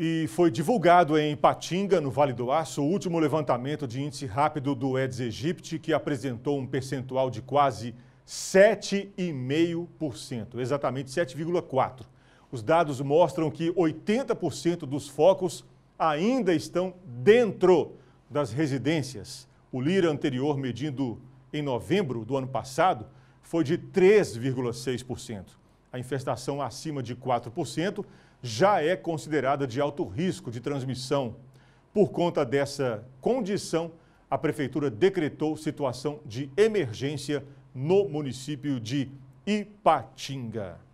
E foi divulgado em Patinga, no Vale do Aço, o último levantamento de índice rápido do Eds Egipte, que apresentou um percentual de quase 7,5%, exatamente 7,4%. Os dados mostram que 80% dos focos ainda estão dentro das residências. O Lira anterior, medindo em novembro do ano passado, foi de 3,6% a infestação acima de 4% já é considerada de alto risco de transmissão. Por conta dessa condição, a prefeitura decretou situação de emergência no município de Ipatinga.